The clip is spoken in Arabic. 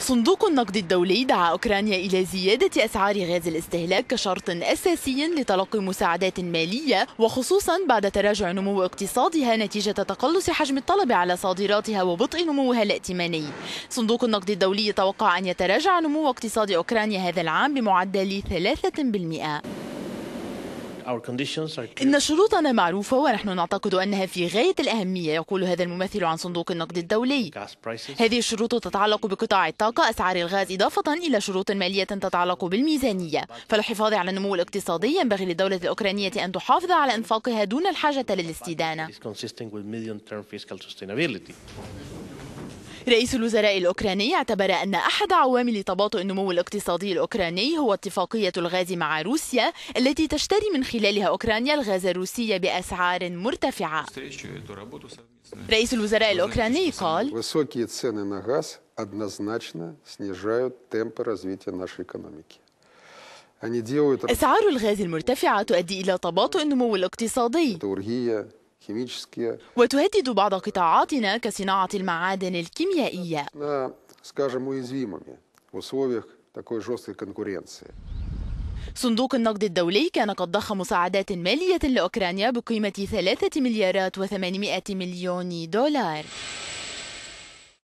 صندوق النقد الدولي دعا أوكرانيا إلى زيادة أسعار غاز الاستهلاك كشرط أساسي لتلقي مساعدات مالية وخصوصا بعد تراجع نمو اقتصادها نتيجة تقلص حجم الطلب على صادراتها وبطء نموها الائتماني صندوق النقد الدولي توقع أن يتراجع نمو اقتصاد أوكرانيا هذا العام بمعدل 3% إن شروطنا معروفة ونحن نعتقد أنها في غاية الأهمية يقول هذا الممثل عن صندوق النقد الدولي هذه الشروط تتعلق بقطاع الطاقة أسعار الغاز إضافة إلى شروط مالية تتعلق بالميزانية فالحفاظ على النمو الاقتصادي ينبغي للدولة الأوكرانية أن تحافظ على إنفاقها دون الحاجة للاستدانة رئيس الوزراء الأوكراني اعتبر أن أحد عوامل تباطؤ النمو الاقتصادي الأوكراني هو اتفاقية الغاز مع روسيا التي تشتري من خلالها أوكرانيا الغاز الروسي بأسعار مرتفعة رئيس الوزراء الأوكراني قال أسعار الغاز المرتفعة تؤدي إلى تباطؤ النمو الاقتصادي وتهدد بعض قطاعاتنا كصناعة المعادن الكيميائية صندوق النقد الدولي كان قد ضخ مساعدات مالية لأوكرانيا بقيمة 3 مليارات و800 مليون دولار